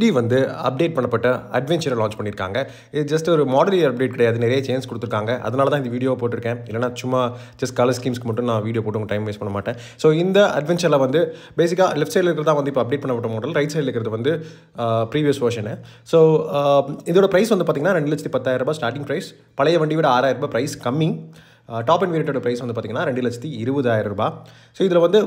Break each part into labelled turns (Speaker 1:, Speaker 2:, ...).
Speaker 1: D வந்து update பண்ணப்பட்ட அட்வென்ச்சரை launch பண்ணியிருக்காங்க இது ஜஸ்ட் ஒரு மாடல் இயர் அப்டேட் கிடையாது நிறைய சேஞ்ச் கொடுத்துருக்காங்க அதனால தான் இந்த வீடியோ போட்டிருக்கேன் இல்லைனா சும்மா ஜஸ்ட் கலர் ஸ்கீம்ஸ்க்கு மட்டும் நான் வீடியோ போட்டு டைம் வேஸ்ட் பண்ண மாட்டேன் ஸோ இந்த அட்வென்ச்சரில் வந்து பேசிக்காக லெஃப்ட் சைடில் இருக்கிறதா வந்து இப்போ அப்டேட் பண்ணப்பட்ட மாடல் ரைட் சைடில் இருக்கிறது வந்து ப்ரீவியஸ் வேர்ஷனு ஸோ இதோட ப்ரைஸ் வந்து பார்த்திங்கன்னா ரெண்டு லட்சத்தி பத்தாயிரரூபா ஸ்டார்டிங் ப்ரைஸ் பழைய வண்டியோட ஆறாயிரரூபா ப்ரைஸ் கம்மி டாப் அண்ட் வேரியட்டோட ப்ரைஸ் வந்து பார்த்திங்கன்னா ரெண்டு லட்சத்தி இருபதாயிரம் ரூபாய் ஸோ இதில் வந்து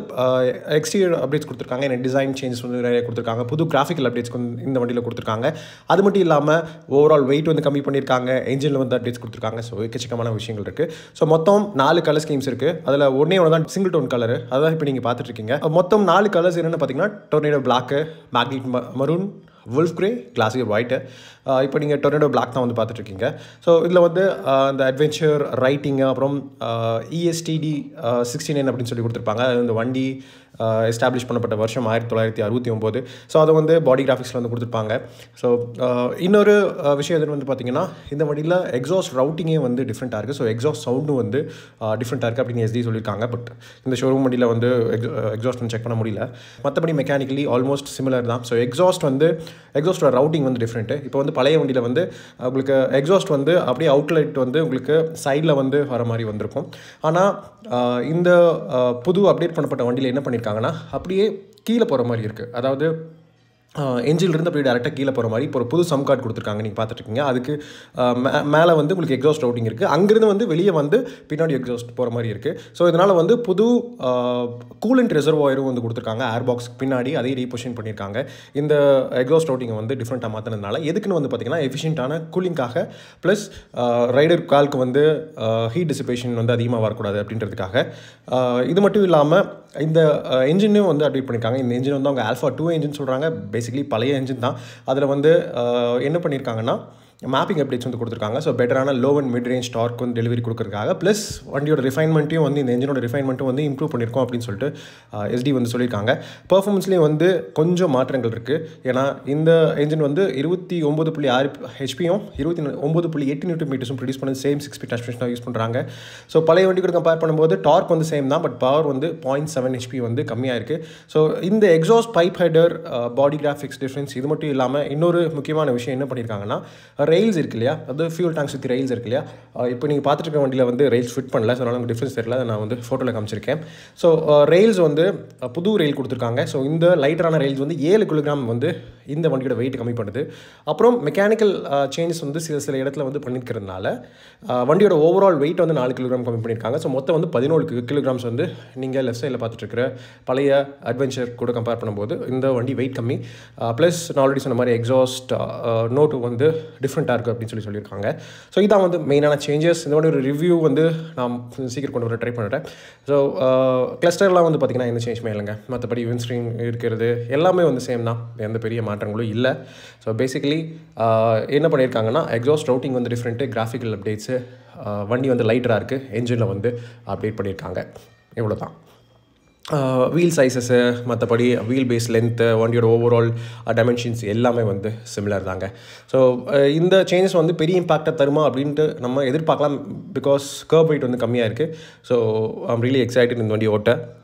Speaker 1: எக்ஸ்டீரியர் அப்டேட்ஸ் கொடுத்துருக்காங்க என்ன டிசைன் சேஞ்சஸ் வந்து நிறைய கொடுத்துருக்காங்க புது கிராஃபிக்கல் அப்டேட்ஸ் இந்த வண்டியில் கொடுத்துருக்காங்க அது மட்டும் இல்லாமல் ஓவரால் வெயிட் வந்து கம்மி பண்ணியிருக்காங்க என்ஜினில் வந்து அப்டேட்ஸ் கொடுத்துருக்காங்க ஸோ எக்கச்சக்கமான விஷயங்கள் இருக்குது ஸோ மொத்தம் நாலு கலர் ஸ்கீம்ஸ் இருக்குது அதில் ஒன்றே ஒன்று தான் சிங்கிள் டோன் கலர் அதான் இப்போ நீங்கள் பார்த்துட்ருக்கீங்க மொத்தம் நாலு கலர்ஸ் என்னென்னு பார்த்தீங்கன்னா tornado black magnetic maroon wolf grey classic white இப்போ நீங்கள் டொர்னடோ பிளாக் தான் வந்து பார்த்துட்ருக்கீங்க ஸோ இதில் வந்து uh, இந்த அட்வென்ச்சர் ரைட்டிங்கு அப்புறம் இஎஸ்டிடி சிக்ஸ்டி நைன் அப்படின்னு சொல்லி கொடுத்துருப்பாங்க அது வந்து வண்டி எஸ்டாப்ளிஷ் பண்ணப்பட்ட வருஷம் ஆயிரத்தி தொள்ளாயிரத்தி அறுபத்தி ஒம்போது ஸோ அதை வந்து பாடி கிராஃபிக்ஸில் வந்து கொடுத்துருப்பாங்க ஸோ இன்னொரு விஷயம் எதுன்னு வந்து பார்த்திங்கன்னா இந்த வண்டியில் எக்ஸாஸ்ட் ரவுட்டிங்கே வந்து டிஃப்ரெண்ட்டாக இருக்குது ஸோ எக்ஸாஸ்ட் சவுண்டும் வந்து டிஃப்ரெண்ட்டாக இருக்குது அப்படின்னு எஸ்டி சொல்லியிருக்காங்க பட் இந்த ஷோரூம் வண்டியில் வந்து எக்ஸாஸ்ட் வந்து செக் பண்ண முடியல மற்றபடி மெக்கானிக்கலி ஆல்மோஸ்ட் சிமிலர் தான் ஸோ எக்ஸாஸ்ட் வந்து எக்ஸாஸ்டோட ரவுட்டிங் வந்து டிஃப்ரெண்ட்டு இப்போ வந்து பழைய வண்டியில் வந்து உங்களுக்கு எக்ஸாஸ்ட் வந்து அப்படியே அவுட்லெட் வந்து உங்களுக்கு சைடில் வந்து வர மாதிரி வந்திருக்கும் ஆனால் இந்த புது அப்டேட் பண்ணப்பட்ட வண்டியில் என்ன பண்ணியிருக்காங்க பண்ணியிருக்காங்கன்னா அப்படியே கீழே போகிற மாதிரி இருக்குது அதாவது என்ஜின்லேருந்து அப்படியே டேரெக்டாக கீழே போகிற மாதிரி இப்போ ஒரு புது சம் கார்டு கொடுத்துருக்காங்க நீங்கள் பார்த்துட்ருக்கீங்க அதுக்கு மேலே வந்து உங்களுக்கு எக்ஸாஸ்ட் அவுட்டிங் இருக்குது அங்கேருந்து வந்து வெளியே வந்து பின்னாடி எக்ஸாஸ்ட் போகிற மாதிரி இருக்குது ஸோ இதனால் வந்து புது கூலண்ட் ரிசர்வாயரும் வந்து கொடுத்துருக்காங்க ஏர் பாக்ஸ் பின்னாடி அதே ரீபொஷன் பண்ணியிருக்காங்க இந்த எக்ஸாஸ்ட் அவுட்டிங்கை வந்து டிஃப்ரெண்ட்டாக மாற்றினதுனால எதுக்குன்னு வந்து பார்த்திங்கன்னா எஃபிஷியண்ட்டான கூலிங்காக ப்ளஸ் ரைடர் கால்க்கு வந்து ஹீட் டிசிபேஷன் வந்து அதிகமாக வரக்கூடாது அப்படின்றதுக்காக இது மட்டும் இல்லாமல் இந்த இன்ஜினும் வந்து அப்டேட் பண்ணியிருக்காங்க இந்த இன்ஜின் வந்து அவங்க ஆல்ஃபா டூ இன்ஜின் சொல்கிறாங்க பேசிக்கலி பழைய இன்ஜின் தான் அதில் வந்து என்ன பண்ணியிருக்காங்கன்னா மேப்பிங் அப்டேட்ஸ் வந்து கொடுத்துருக்காங்க ஸோ பெட்டரான லோ அண்ட் மிட் ரேஞ்ச் ஸ்டார்க் வந்து டெலிவரி கொடுக்குறதுக்காக ப்ளஸ் வண்டியோட ரிஃபைன்மெண்ட்டையும் வந்து இந்த என்ஜினோட ரிஃபைன்மெண்ட்டும் வந்து இம்ப்ரூவ் பண்ணியிருக்கோம் அப்படின்னு சொல்லிட்டு எஸ்டி வந்து சொல்லியிருக்காங்க பர்ஃபார்மன்ஸ்லேயும் வந்து கொஞ்சம் மாற்றங்கள் இருக்குது ஏன்னா இந்த என்ஜின் வந்து இருபத்தி ஒம்பது புள்ளி ஆறு ஹெச்பியும் இருபத்தி ஒம்பது புள்ளி எட்டு நியூட்டன் மீட்டர்ஸும் ப்ரொடியூஸ் பண்ணி சேம் சிக்ஸ் பி டிரான்ஸ்மிஷனாக யூஸ் பண்ணுறாங்க ஸோ பழைய வண்டி கூட கம்பேர் பண்ணும்போது டார்க் வந்து சேம் தான் பட் பவர் வந்து பாயிண்ட் செவன் ஹெச்பி வந்து கம்மியாக இருக்குது ஸோ இந்த exhaust pipe higher body graphics difference இது மட்டும் இல்லாமல் இன்னொரு முக்கியமான விஷயம் என்ன பண்ணியிருக்காங்கன்னா ரயில்ஸ் இருக்கு இல்லையா அது ஃபியூல் டேங்க் சுற்றி ரயில்ஸ் இருக்கு இல்லையா இப்போ நீங்கள் பார்த்துட்டு இருக்க வண்டியில் வந்து ரயில்ஸ் ஃபிட் பண்ணல ஸோ அதனால் உங்களுக்கு டிஃப்ரென்ஸ் தெரியல நான் வந்து ஃபோட்டோவில் காமிச்சிருக்கேன் ஸோ ரயில்ஸ் வந்து புது ரயில் கொடுத்துருக்காங்க ஸோ இந்த லைட்டரான ரயில்ஸ் வந்து ஏழு கிலோகிராம் வந்து இந்த வண்டியோட வெயிட் கம்மி பண்ணுது அப்புறம் மெக்கானிக்கல் சேஞ்சஸ் வந்து சில சில இடத்துல வந்து பண்ணிக்கிறதுனால வண்டியோட ஓவரால் வெயிட் வந்து நாலு கிலோகிராம் கம்மி பண்ணியிருக்காங்க ஸோ மொத்தம் வந்து பதினோரு கிலோகிராம்ஸ் வந்து நீங்கள் லெஃப்ட் சைடில் பார்த்துட்ருக்கிற பழைய அட்வென்ச்சர் கூட கம்பேர் பண்ணும்போது இந்த வண்டி வெயிட் கம்மி ப்ளஸ் நான் ஆல்ரெடி சொன்ன மாதிரி எக்ஸாஸ்ட் நோட்டு வந்து டிஃப்ரெண்ட் டிஃப்ரெண்ட்டாக இருக்குது அப்படின்னு சொல்லி சொல்லியிருக்காங்க ஸோ இதான் வந்து மெயினான சேஞ்சஸ் இந்த மாதிரி ஒரு ரிவ்யூ வந்து நான் சீக்கிரம் கொண்டு வர ட்ரை பண்ணுறேன் ஸோ கிளஸ்டர்லாம் வந்து பார்த்திங்கன்னா எந்த சேஞ்சுமே இல்லைங்க மற்றபடி வின்ஸ்க்ரீன் இருக்கிறது எல்லாமே வந்து சேம் தான் எந்த பெரிய மாற்றங்களும் இல்லை ஸோ பேசிக்கலி என்ன பண்ணியிருக்காங்கன்னா எக்ஸாஸ்ட் ரவுட்டிங் வந்து டிஃப்ரெண்ட்டு கிராஃபிக்கல் அப்டேட்ஸு வண்டி வந்து லைட்டராக இருக்குது என்ஜினில் வந்து அப்டேட் பண்ணியிருக்காங்க இவ்வளோ தான் வீல் சைஸஸ்ஸு மற்றபடி வீல் பேஸ் லென்த்து வண்டியோட ஓவரால் டைமென்ஷன்ஸ் எல்லாமே வந்து சிமிலர் தாங்க ஸோ இந்த சேஞ்சஸ் வந்து பெரிய இம்பாக்டை தருமா அப்படின்ட்டு நம்ம எதிர்பார்க்கலாம் பிகாஸ் கர்ப் வெயிட் வந்து கம்மியாக இருக்குது ஸோ ஐம் ரியலி எக்ஸைட்டட் இந்த வண்டி ஓட்ட